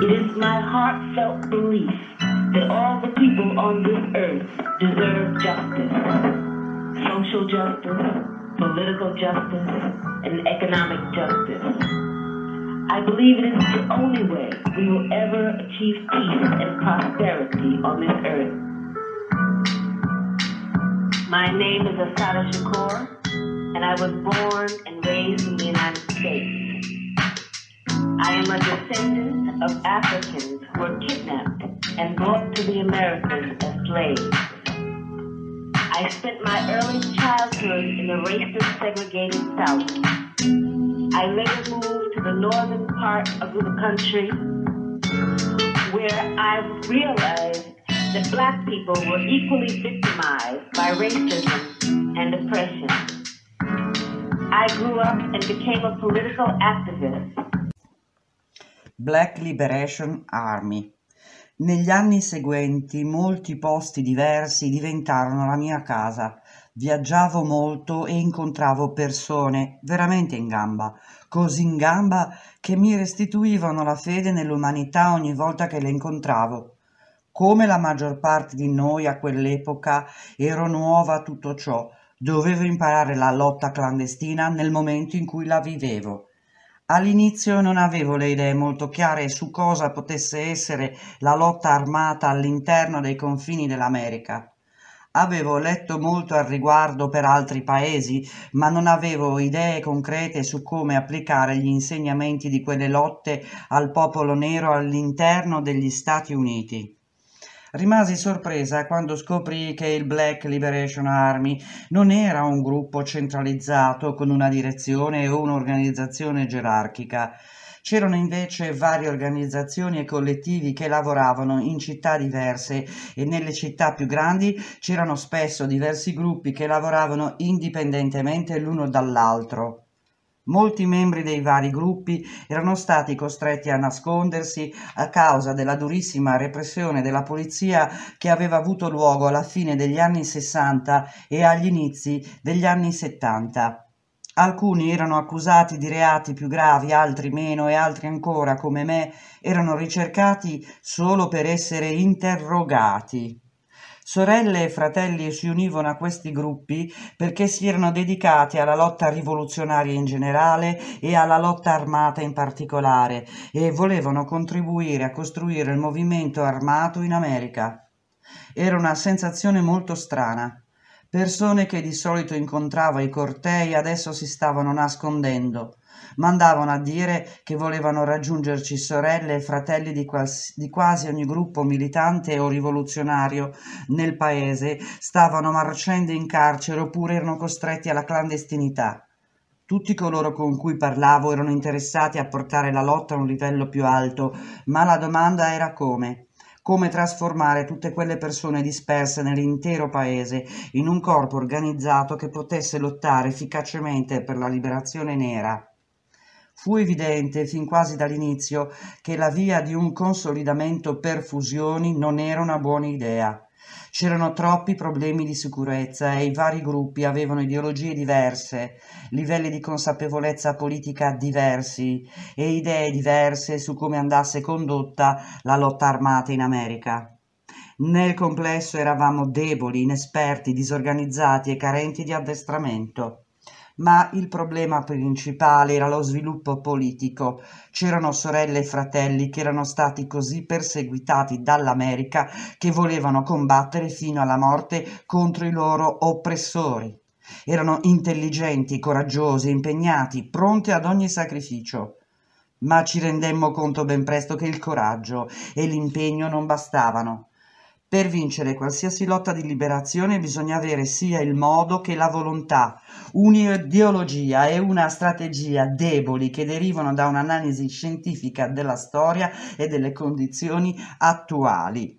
It is my heartfelt belief that all the people on this earth deserve justice. Social justice, political justice, and economic justice. I believe it is the only way we will ever achieve peace and prosperity on this earth. My name is Asada Shakur, and I was born and raised in the United States. I am a descendant of Africans who were kidnapped and brought to the Americas as slaves. I spent my early childhood in the racist segregated South. I later moved to the northern part of the country where I realized that black people were equally victimized by racism and oppression. I grew up and became a political activist Black Liberation Army. Negli anni seguenti molti posti diversi diventarono la mia casa. Viaggiavo molto e incontravo persone veramente in gamba, così in gamba che mi restituivano la fede nell'umanità ogni volta che le incontravo. Come la maggior parte di noi a quell'epoca ero nuova a tutto ciò, dovevo imparare la lotta clandestina nel momento in cui la vivevo. All'inizio non avevo le idee molto chiare su cosa potesse essere la lotta armata all'interno dei confini dell'America. Avevo letto molto al riguardo per altri paesi, ma non avevo idee concrete su come applicare gli insegnamenti di quelle lotte al popolo nero all'interno degli Stati Uniti. Rimasi sorpresa quando scoprì che il Black Liberation Army non era un gruppo centralizzato con una direzione o un'organizzazione gerarchica. C'erano invece varie organizzazioni e collettivi che lavoravano in città diverse e nelle città più grandi c'erano spesso diversi gruppi che lavoravano indipendentemente l'uno dall'altro. Molti membri dei vari gruppi erano stati costretti a nascondersi a causa della durissima repressione della polizia che aveva avuto luogo alla fine degli anni 60 e agli inizi degli anni 70. Alcuni erano accusati di reati più gravi, altri meno e altri ancora, come me, erano ricercati solo per essere interrogati. Sorelle e fratelli si univano a questi gruppi perché si erano dedicati alla lotta rivoluzionaria in generale e alla lotta armata in particolare e volevano contribuire a costruire il movimento armato in America. Era una sensazione molto strana. Persone che di solito incontrava i cortei adesso si stavano nascondendo Mandavano a dire che volevano raggiungerci sorelle e fratelli di, quals- di quasi ogni gruppo militante o rivoluzionario nel paese, stavano marcendo in carcere oppure erano costretti alla clandestinità. Tutti coloro con cui parlavo erano interessati a portare la lotta a un livello più alto, ma la domanda era come. Come trasformare tutte quelle persone disperse nell'intero paese in un corpo organizzato che potesse lottare efficacemente per la liberazione nera fu evidente fin quasi dall'inizio che la via di un consolidamento per fusioni non era una buona idea. C'erano troppi problemi di sicurezza e i vari gruppi avevano ideologie diverse, livelli di consapevolezza politica diversi e idee diverse su come andasse condotta la lotta armata in America. Nel complesso eravamo deboli, inesperti, disorganizzati e carenti di addestramento ma il problema principale era lo sviluppo politico. C'erano sorelle e fratelli che erano stati così perseguitati dall'America che volevano combattere fino alla morte contro i loro oppressori. Erano intelligenti, coraggiosi, impegnati, pronti ad ogni sacrificio. Ma ci rendemmo conto ben presto che il coraggio e l'impegno non bastavano. Per vincere qualsiasi lotta di liberazione bisogna avere sia il modo che la volontà, un'ideologia e una strategia deboli che derivano da un'analisi scientifica della storia e delle condizioni attuali.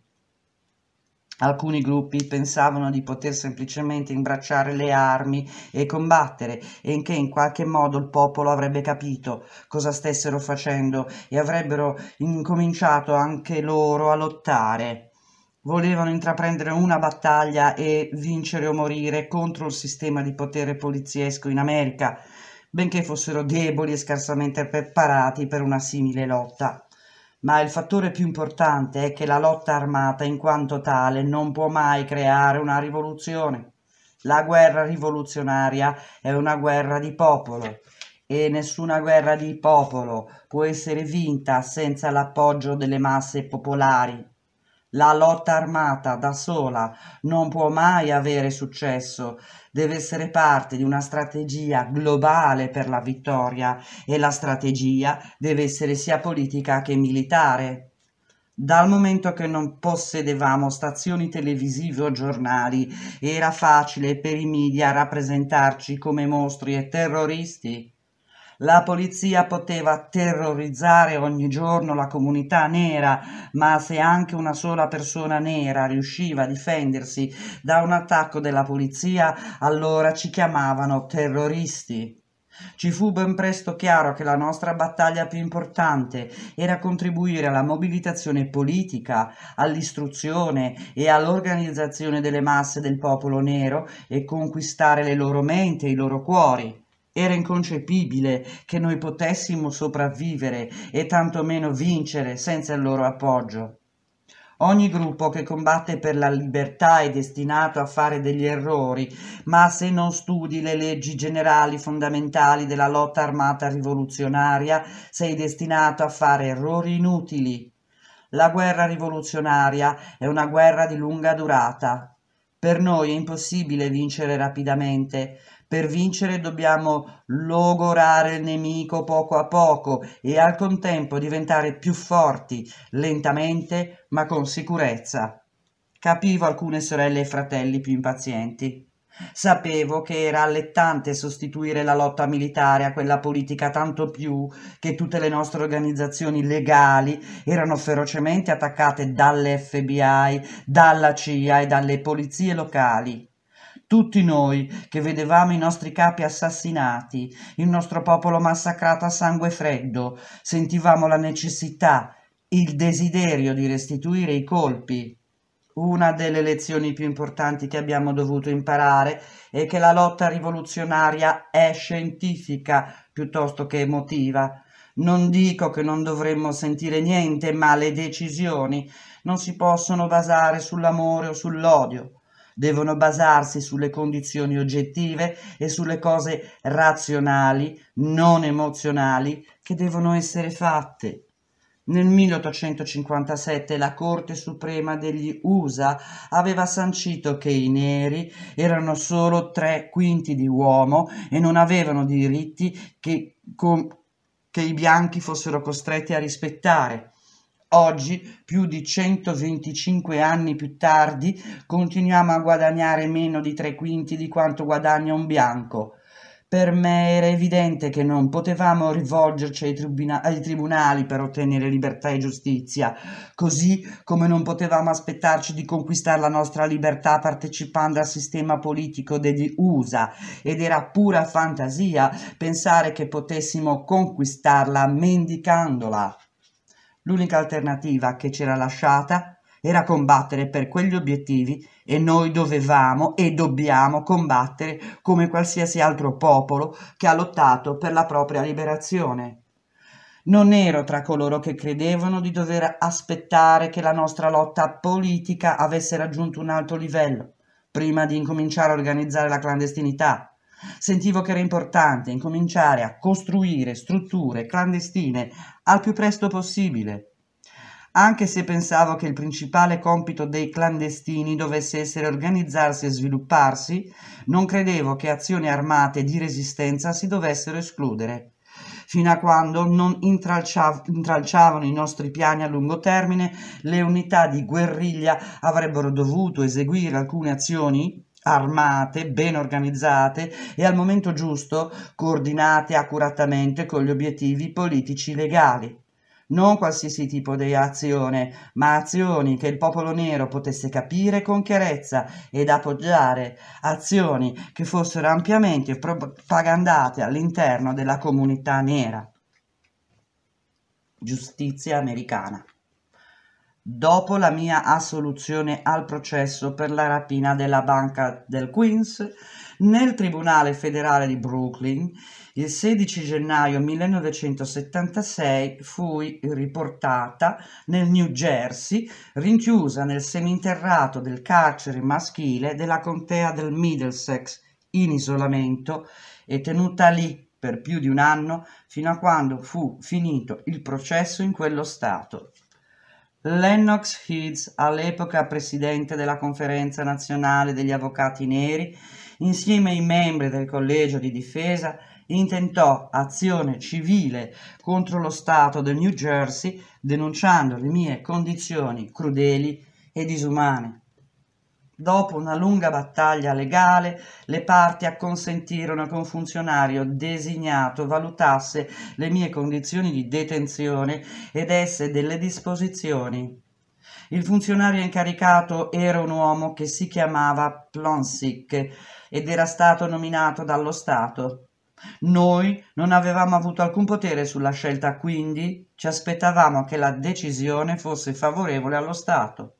Alcuni gruppi pensavano di poter semplicemente imbracciare le armi e combattere e che in qualche modo il popolo avrebbe capito cosa stessero facendo e avrebbero incominciato anche loro a lottare volevano intraprendere una battaglia e vincere o morire contro il sistema di potere poliziesco in America, benché fossero deboli e scarsamente preparati per una simile lotta. Ma il fattore più importante è che la lotta armata in quanto tale non può mai creare una rivoluzione. La guerra rivoluzionaria è una guerra di popolo e nessuna guerra di popolo può essere vinta senza l'appoggio delle masse popolari. La lotta armata da sola non può mai avere successo, deve essere parte di una strategia globale per la vittoria e la strategia deve essere sia politica che militare. Dal momento che non possedevamo stazioni televisive o giornali, era facile per i media rappresentarci come mostri e terroristi. La polizia poteva terrorizzare ogni giorno la comunità nera, ma se anche una sola persona nera riusciva a difendersi da un attacco della polizia, allora ci chiamavano terroristi. Ci fu ben presto chiaro che la nostra battaglia più importante era contribuire alla mobilitazione politica, all'istruzione e all'organizzazione delle masse del popolo nero e conquistare le loro menti e i loro cuori. Era inconcepibile che noi potessimo sopravvivere e tantomeno vincere senza il loro appoggio. Ogni gruppo che combatte per la libertà è destinato a fare degli errori, ma se non studi le leggi generali fondamentali della lotta armata rivoluzionaria, sei destinato a fare errori inutili. La guerra rivoluzionaria è una guerra di lunga durata. Per noi è impossibile vincere rapidamente, per vincere dobbiamo logorare il nemico poco a poco e al contempo diventare più forti, lentamente ma con sicurezza. Capivo alcune sorelle e fratelli più impazienti. Sapevo che era allettante sostituire la lotta militare a quella politica, tanto più che tutte le nostre organizzazioni legali erano ferocemente attaccate dall'FBI, dalla CIA e dalle polizie locali. Tutti noi che vedevamo i nostri capi assassinati, il nostro popolo massacrato a sangue freddo, sentivamo la necessità, il desiderio di restituire i colpi. Una delle lezioni più importanti che abbiamo dovuto imparare è che la lotta rivoluzionaria è scientifica piuttosto che emotiva. Non dico che non dovremmo sentire niente, ma le decisioni non si possono basare sull'amore o sull'odio devono basarsi sulle condizioni oggettive e sulle cose razionali, non emozionali, che devono essere fatte. Nel 1857 la Corte Suprema degli USA aveva sancito che i neri erano solo tre quinti di uomo e non avevano diritti che, com, che i bianchi fossero costretti a rispettare. Oggi, più di 125 anni più tardi, continuiamo a guadagnare meno di tre quinti di quanto guadagna un bianco. Per me era evidente che non potevamo rivolgerci ai, tribuna ai, tribunali per ottenere libertà e giustizia, così come non potevamo aspettarci di conquistare la nostra libertà partecipando al sistema politico degli USA ed era pura fantasia pensare che potessimo conquistarla mendicandola. L'unica alternativa che c'era lasciata era combattere per quegli obiettivi e noi dovevamo e dobbiamo combattere come qualsiasi altro popolo che ha lottato per la propria liberazione. Non ero tra coloro che credevano di dover aspettare che la nostra lotta politica avesse raggiunto un alto livello, prima di incominciare a organizzare la clandestinità. Sentivo che era importante incominciare a costruire strutture clandestine al più presto possibile anche se pensavo che il principale compito dei clandestini dovesse essere organizzarsi e svilupparsi, non credevo che azioni armate di resistenza si dovessero escludere fino a quando non intralciav- intralciavano i nostri piani a lungo termine, le unità di guerriglia avrebbero dovuto eseguire alcune azioni armate, ben organizzate e al momento giusto coordinate accuratamente con gli obiettivi politici legali non qualsiasi tipo di azione, ma azioni che il popolo nero potesse capire con chiarezza ed appoggiare, azioni che fossero ampiamente propagandate all'interno della comunità nera. Giustizia americana. Dopo la mia assoluzione al processo per la rapina della banca del Queens, nel Tribunale federale di Brooklyn il 16 gennaio 1976 fu riportata nel New Jersey, rinchiusa nel seminterrato del carcere maschile della contea del Middlesex in isolamento e tenuta lì per più di un anno fino a quando fu finito il processo in quello Stato. Lennox Heads, all'epoca presidente della Conferenza nazionale degli avvocati neri, insieme ai membri del collegio di difesa intentò azione civile contro lo Stato del New Jersey denunciando le mie condizioni crudeli e disumane. Dopo una lunga battaglia legale, le parti acconsentirono che un funzionario designato valutasse le mie condizioni di detenzione ed esse delle disposizioni. Il funzionario incaricato era un uomo che si chiamava Plonsic ed era stato nominato dallo Stato. Noi non avevamo avuto alcun potere sulla scelta, quindi ci aspettavamo che la decisione fosse favorevole allo Stato.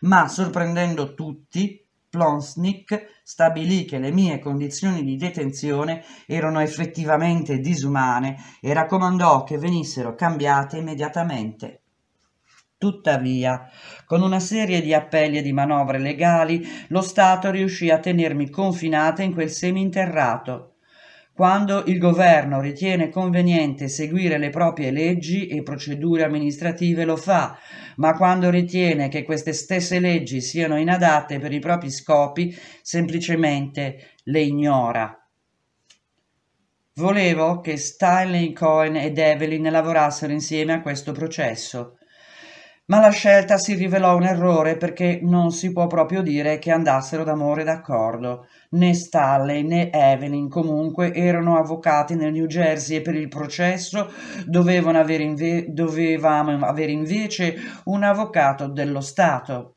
Ma sorprendendo tutti, Plonsnik stabilì che le mie condizioni di detenzione erano effettivamente disumane e raccomandò che venissero cambiate immediatamente. Tuttavia, con una serie di appelli e di manovre legali, lo Stato riuscì a tenermi confinata in quel seminterrato quando il governo ritiene conveniente seguire le proprie leggi e procedure amministrative lo fa, ma quando ritiene che queste stesse leggi siano inadatte per i propri scopi, semplicemente le ignora. Volevo che Stanley Cohen ed Evelyn lavorassero insieme a questo processo ma la scelta si rivelò un errore perché non si può proprio dire che andassero d'amore d'accordo. Né Stanley né Evelyn comunque erano avvocati nel New Jersey e per il processo avere inve- dovevamo avere invece un avvocato dello Stato.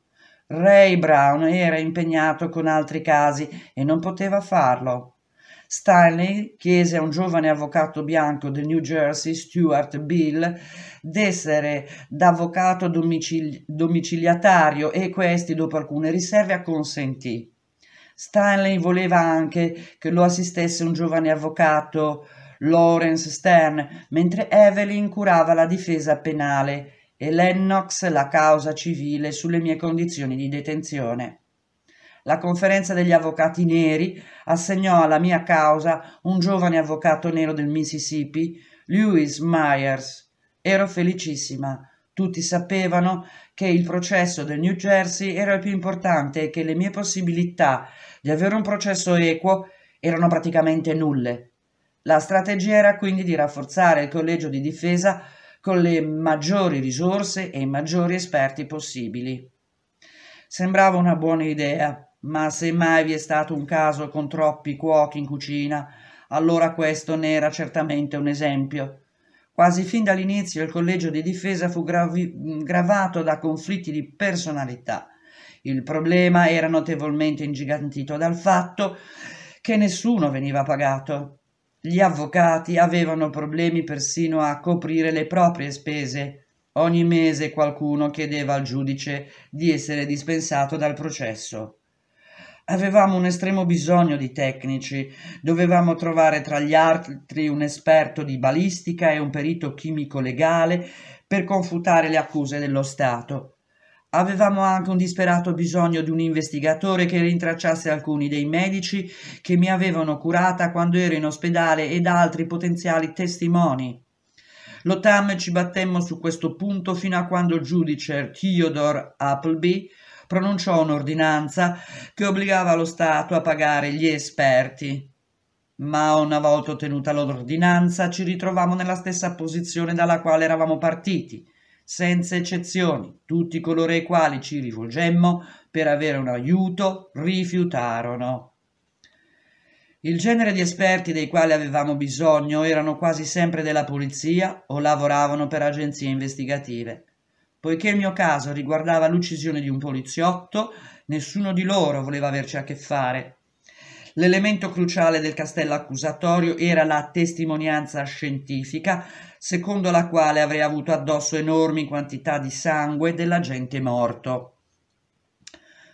Ray Brown era impegnato con altri casi e non poteva farlo. Stanley chiese a un giovane avvocato bianco del New Jersey, Stuart Bill, d'essere d'avvocato domicili- domiciliatario e questi, dopo alcune riserve, acconsentì. Stanley voleva anche che lo assistesse un giovane avvocato, Lawrence Stern, mentre Evelyn curava la difesa penale e Lennox la causa civile sulle mie condizioni di detenzione la conferenza degli avvocati neri assegnò alla mia causa un giovane avvocato nero del Mississippi, Lewis Myers. Ero felicissima. Tutti sapevano che il processo del New Jersey era il più importante e che le mie possibilità di avere un processo equo erano praticamente nulle. La strategia era quindi di rafforzare il collegio di difesa con le maggiori risorse e i maggiori esperti possibili. Sembrava una buona idea, ma se mai vi è stato un caso con troppi cuochi in cucina, allora questo ne era certamente un esempio. Quasi fin dall'inizio il collegio di difesa fu gravi- gravato da conflitti di personalità. Il problema era notevolmente ingigantito dal fatto che nessuno veniva pagato. Gli avvocati avevano problemi persino a coprire le proprie spese. Ogni mese qualcuno chiedeva al giudice di essere dispensato dal processo. Avevamo un estremo bisogno di tecnici, dovevamo trovare tra gli altri un esperto di balistica e un perito chimico legale per confutare le accuse dello Stato. Avevamo anche un disperato bisogno di un investigatore che rintracciasse alcuni dei medici che mi avevano curata quando ero in ospedale ed altri potenziali testimoni. Lottam ci battemmo su questo punto fino a quando il giudice Theodore Appleby pronunciò un'ordinanza che obbligava lo Stato a pagare gli esperti. Ma una volta ottenuta l'ordinanza ci ritrovammo nella stessa posizione dalla quale eravamo partiti, senza eccezioni, tutti coloro ai quali ci rivolgemmo per avere un aiuto rifiutarono. Il genere di esperti dei quali avevamo bisogno erano quasi sempre della polizia o lavoravano per agenzie investigative. Poiché il mio caso riguardava l'uccisione di un poliziotto, nessuno di loro voleva averci a che fare. L'elemento cruciale del castello accusatorio era la testimonianza scientifica, secondo la quale avrei avuto addosso enormi quantità di sangue dell'agente morto.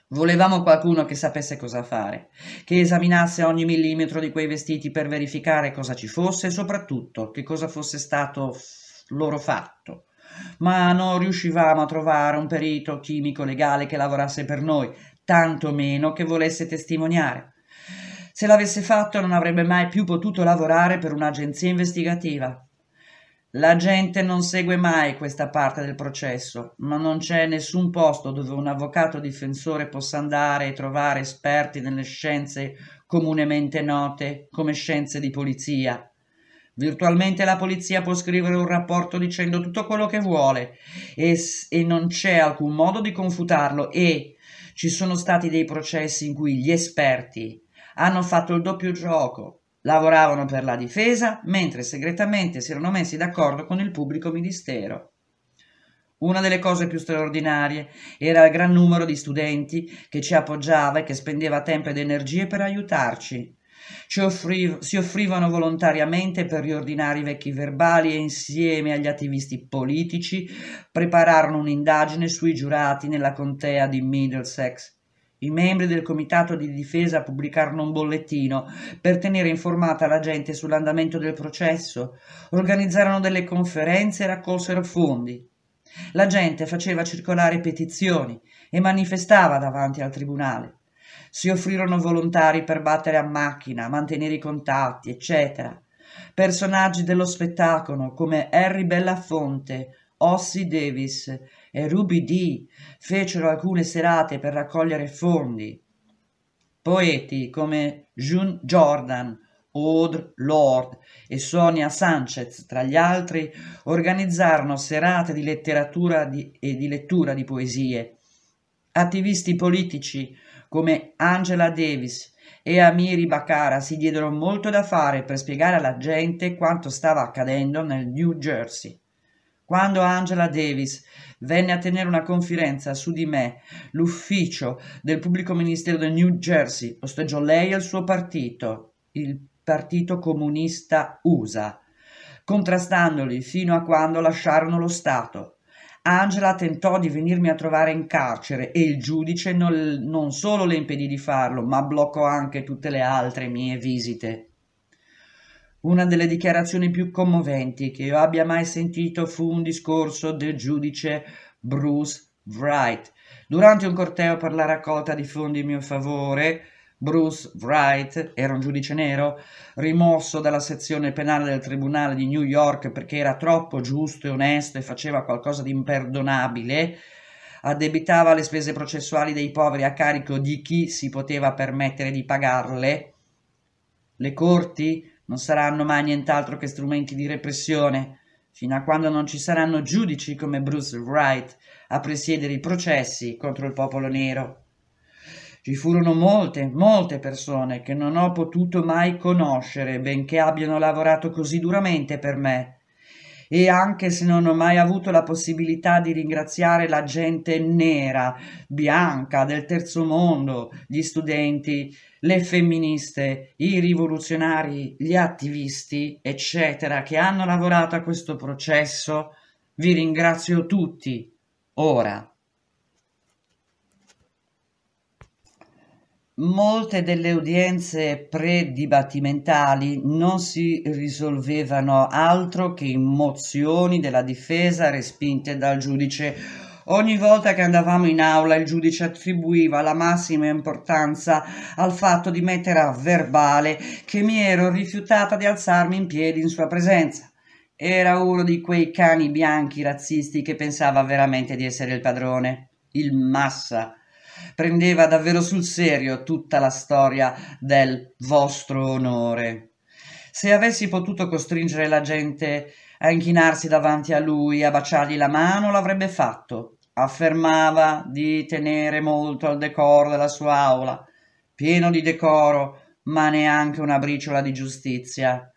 Volevamo qualcuno che sapesse cosa fare, che esaminasse ogni millimetro di quei vestiti per verificare cosa ci fosse e soprattutto che cosa fosse stato loro fatto ma non riuscivamo a trovare un perito chimico legale che lavorasse per noi, tanto meno che volesse testimoniare. Se l'avesse fatto non avrebbe mai più potuto lavorare per un'agenzia investigativa. La gente non segue mai questa parte del processo, ma non c'è nessun posto dove un avvocato difensore possa andare e trovare esperti nelle scienze comunemente note come scienze di polizia, Virtualmente la polizia può scrivere un rapporto dicendo tutto quello che vuole e, e non c'è alcun modo di confutarlo e ci sono stati dei processi in cui gli esperti hanno fatto il doppio gioco, lavoravano per la difesa mentre segretamente si erano messi d'accordo con il pubblico ministero. Una delle cose più straordinarie era il gran numero di studenti che ci appoggiava e che spendeva tempo ed energie per aiutarci offriv- si offrivano volontariamente per riordinare i vecchi verbali e insieme agli attivisti politici prepararono un'indagine sui giurati nella contea di Middlesex. I membri del comitato di difesa pubblicarono un bollettino per tenere informata la gente sull'andamento del processo, organizzarono delle conferenze e raccolsero fondi. La gente faceva circolare petizioni e manifestava davanti al tribunale si offrirono volontari per battere a macchina, mantenere i contatti, eccetera. Personaggi dello spettacolo come Harry Bellafonte, Ossie Davis e Ruby Dee fecero alcune serate per raccogliere fondi. Poeti come June Jordan, Audre Lorde e Sonia Sanchez, tra gli altri, organizzarono serate di letteratura di, e di lettura di poesie. Attivisti politici come Angela Davis e Amiri Bacara si diedero molto da fare per spiegare alla gente quanto stava accadendo nel New Jersey. Quando Angela Davis venne a tenere una conferenza su di me, l'ufficio del pubblico ministero del New Jersey osteggiò lei e il suo partito, il Partito Comunista USA, contrastandoli fino a quando lasciarono lo Stato. Angela tentò di venirmi a trovare in carcere e il giudice non, non solo le impedì di farlo, ma bloccò anche tutte le altre mie visite. Una delle dichiarazioni più commoventi che io abbia mai sentito fu un discorso del giudice Bruce Wright durante un corteo per la raccolta di fondi in mio favore Bruce Wright era un giudice nero, rimosso dalla sezione penale del tribunale di New York perché era troppo giusto e onesto e faceva qualcosa di imperdonabile, addebitava le spese processuali dei poveri a carico di chi si poteva permettere di pagarle. Le corti non saranno mai nient'altro che strumenti di repressione, fino a quando non ci saranno giudici come Bruce Wright a presiedere i processi contro il popolo nero. Ci furono molte, molte persone che non ho potuto mai conoscere, benché abbiano lavorato così duramente per me. E anche se non ho mai avuto la possibilità di ringraziare la gente nera, bianca, del terzo mondo, gli studenti, le femministe, i rivoluzionari, gli attivisti, eccetera, che hanno lavorato a questo processo, vi ringrazio tutti, ora. Molte delle udienze predibattimentali non si risolvevano altro che in mozioni della difesa respinte dal giudice. Ogni volta che andavamo in aula il giudice attribuiva la massima importanza al fatto di mettere a verbale che mi ero rifiutata di alzarmi in piedi in sua presenza. Era uno di quei cani bianchi razzisti che pensava veramente di essere il padrone, il massa prendeva davvero sul serio tutta la storia del vostro onore. Se avessi potuto costringere la gente a inchinarsi davanti a lui, a baciargli la mano, l'avrebbe fatto. Affermava di tenere molto al decoro della sua aula, pieno di decoro, ma neanche una briciola di giustizia.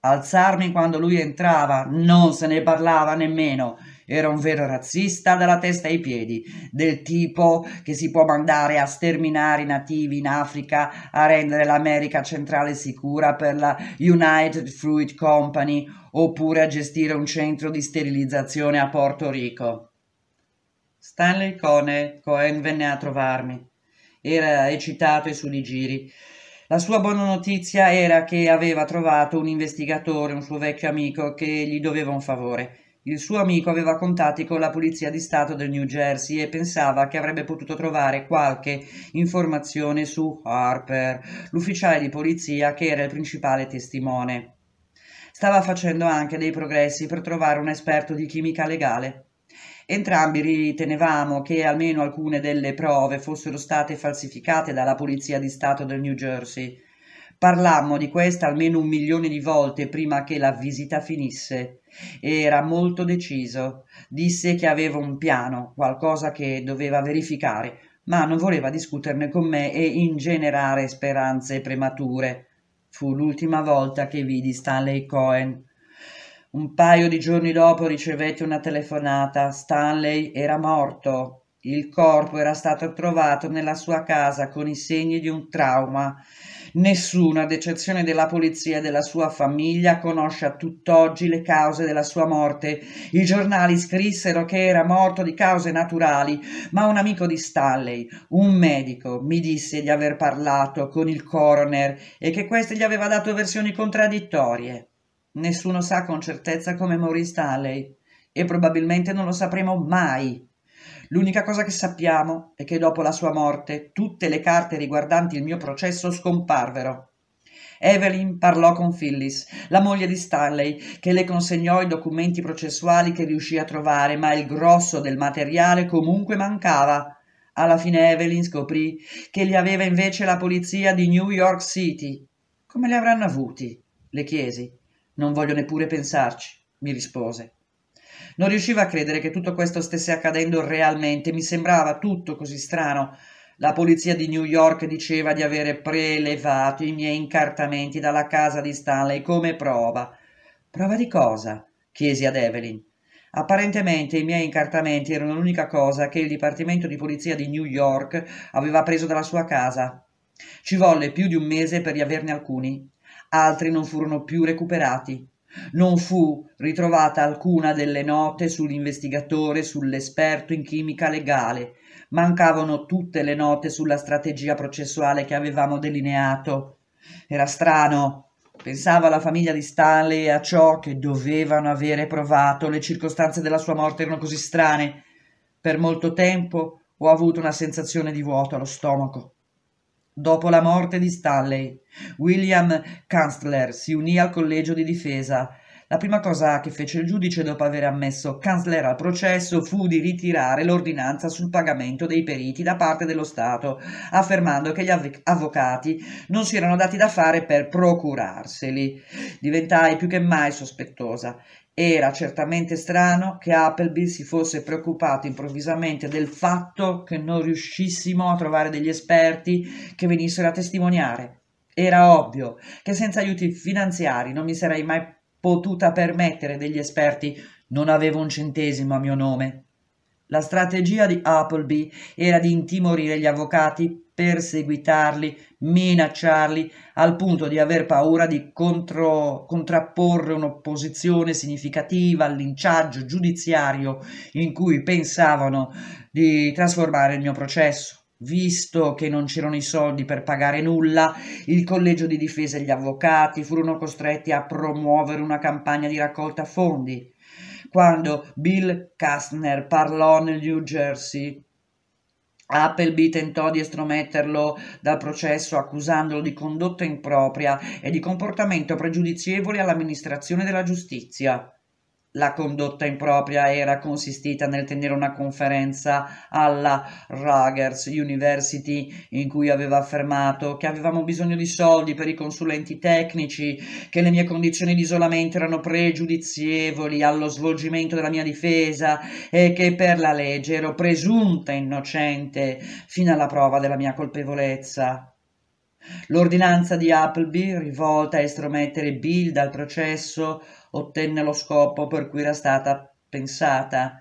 Alzarmi quando lui entrava, non se ne parlava nemmeno, era un vero razzista dalla testa ai piedi, del tipo che si può mandare a sterminare i nativi in Africa, a rendere l'America centrale sicura per la United Fruit Company oppure a gestire un centro di sterilizzazione a Porto Rico. Stanley Cohen, Cohen venne a trovarmi. Era eccitato e su di giri. La sua buona notizia era che aveva trovato un investigatore, un suo vecchio amico, che gli doveva un favore. Il suo amico aveva contatti con la Polizia di Stato del New Jersey e pensava che avrebbe potuto trovare qualche informazione su Harper, l'ufficiale di polizia che era il principale testimone. Stava facendo anche dei progressi per trovare un esperto di chimica legale. Entrambi ritenevamo che almeno alcune delle prove fossero state falsificate dalla Polizia di Stato del New Jersey Parlammo di questa almeno un milione di volte prima che la visita finisse. Era molto deciso. Disse che aveva un piano, qualcosa che doveva verificare, ma non voleva discuterne con me e ingenerare speranze premature. Fu l'ultima volta che vidi Stanley Cohen. Un paio di giorni dopo ricevetti una telefonata. Stanley era morto. Il corpo era stato trovato nella sua casa con i segni di un trauma. Nessuno, ad eccezione della polizia e della sua famiglia, conosce a tutt'oggi le cause della sua morte. I giornali scrissero che era morto di cause naturali, ma un amico di Stanley, un medico, mi disse di aver parlato con il coroner e che questo gli aveva dato versioni contraddittorie. Nessuno sa con certezza come morì Stanley e probabilmente non lo sapremo mai. L'unica cosa che sappiamo è che dopo la sua morte tutte le carte riguardanti il mio processo scomparvero. Evelyn parlò con Phyllis, la moglie di Stanley, che le consegnò i documenti processuali che riuscì a trovare, ma il grosso del materiale comunque mancava. Alla fine Evelyn scoprì che li aveva invece la polizia di New York City. Come li avranno avuti? le chiesi. Non voglio neppure pensarci, mi rispose. Non riuscivo a credere che tutto questo stesse accadendo realmente, mi sembrava tutto così strano. La polizia di New York diceva di avere prelevato i miei incartamenti dalla casa di Stanley come prova. Prova di cosa? chiesi ad Evelyn. Apparentemente i miei incartamenti erano l'unica cosa che il Dipartimento di Polizia di New York aveva preso dalla sua casa. Ci volle più di un mese per riaverne alcuni. Altri non furono più recuperati. Non fu ritrovata alcuna delle note sull'investigatore, sull'esperto in chimica legale. Mancavano tutte le note sulla strategia processuale che avevamo delineato. Era strano. Pensava alla famiglia di Stanley e a ciò che dovevano avere provato. Le circostanze della sua morte erano così strane. Per molto tempo ho avuto una sensazione di vuoto allo stomaco. Dopo la morte di Stanley, William Kanzler si unì al collegio di difesa. La prima cosa che fece il giudice dopo aver ammesso Kanzler al processo fu di ritirare l'ordinanza sul pagamento dei periti da parte dello Stato, affermando che gli av- avvocati non si erano dati da fare per procurarseli. Diventai più che mai sospettosa era certamente strano che Appleby si fosse preoccupato improvvisamente del fatto che non riuscissimo a trovare degli esperti che venissero a testimoniare. Era ovvio che senza aiuti finanziari non mi sarei mai potuta permettere degli esperti, non avevo un centesimo a mio nome. La strategia di Appleby era di intimorire gli avvocati perseguitarli, minacciarli, al punto di aver paura di contro, contrapporre un'opposizione significativa al linciaggio giudiziario in cui pensavano di trasformare il mio processo. Visto che non c'erano i soldi per pagare nulla, il collegio di difesa e gli avvocati furono costretti a promuovere una campagna di raccolta fondi. Quando Bill Kastner parlò nel New Jersey Appleby tentò di estrometterlo dal processo accusandolo di condotta impropria e di comportamento pregiudizievole all'amministrazione della giustizia la condotta impropria era consistita nel tenere una conferenza alla Rutgers University in cui aveva affermato che avevamo bisogno di soldi per i consulenti tecnici, che le mie condizioni di isolamento erano pregiudizievoli allo svolgimento della mia difesa e che per la legge ero presunta innocente fino alla prova della mia colpevolezza. L'ordinanza di Appleby, rivolta a estromettere Bill dal processo, ottenne lo scopo per cui era stata pensata.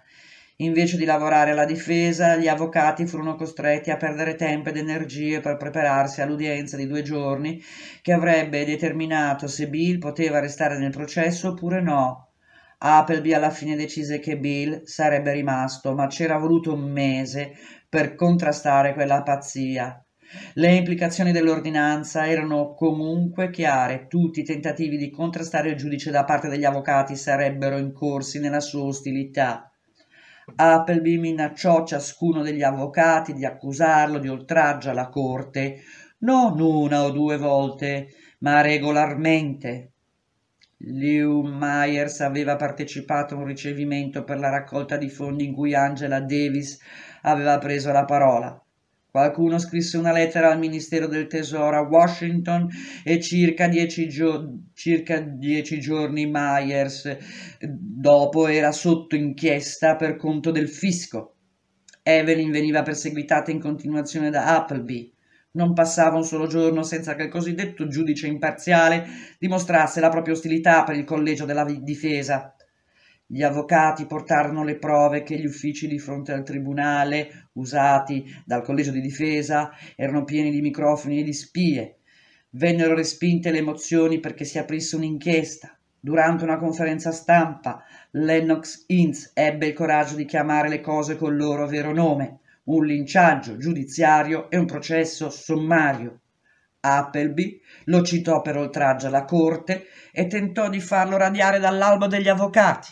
Invece di lavorare alla difesa, gli avvocati furono costretti a perdere tempo ed energie per prepararsi all'udienza di due giorni che avrebbe determinato se Bill poteva restare nel processo oppure no. Appleby alla fine decise che Bill sarebbe rimasto, ma c'era voluto un mese per contrastare quella pazzia. Le implicazioni dell'ordinanza erano comunque chiare, tutti i tentativi di contrastare il giudice da parte degli avvocati sarebbero incorsi nella sua ostilità. Appleby minacciò ciascuno degli avvocati di accusarlo di oltraggio alla corte, non una o due volte, ma regolarmente. Liu Myers aveva partecipato a un ricevimento per la raccolta di fondi in cui Angela Davis aveva preso la parola. Qualcuno scrisse una lettera al Ministero del Tesoro a Washington e circa dieci, gio- circa dieci giorni Myers dopo era sotto inchiesta per conto del fisco. Evelyn veniva perseguitata in continuazione da Appleby. Non passava un solo giorno senza che il cosiddetto giudice imparziale dimostrasse la propria ostilità per il collegio della difesa. Gli avvocati portarono le prove che gli uffici di fronte al tribunale usati dal collegio di difesa erano pieni di microfoni e di spie. Vennero respinte le mozioni perché si aprisse un'inchiesta. Durante una conferenza stampa, Lennox Inns ebbe il coraggio di chiamare le cose col loro vero nome, un linciaggio giudiziario e un processo sommario. Appleby lo citò per oltraggio alla corte e tentò di farlo radiare dall'albo degli avvocati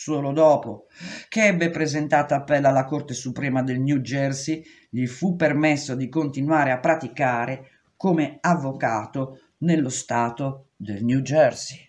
solo dopo che ebbe presentato appello alla Corte Suprema del New Jersey, gli fu permesso di continuare a praticare come avvocato nello Stato del New Jersey.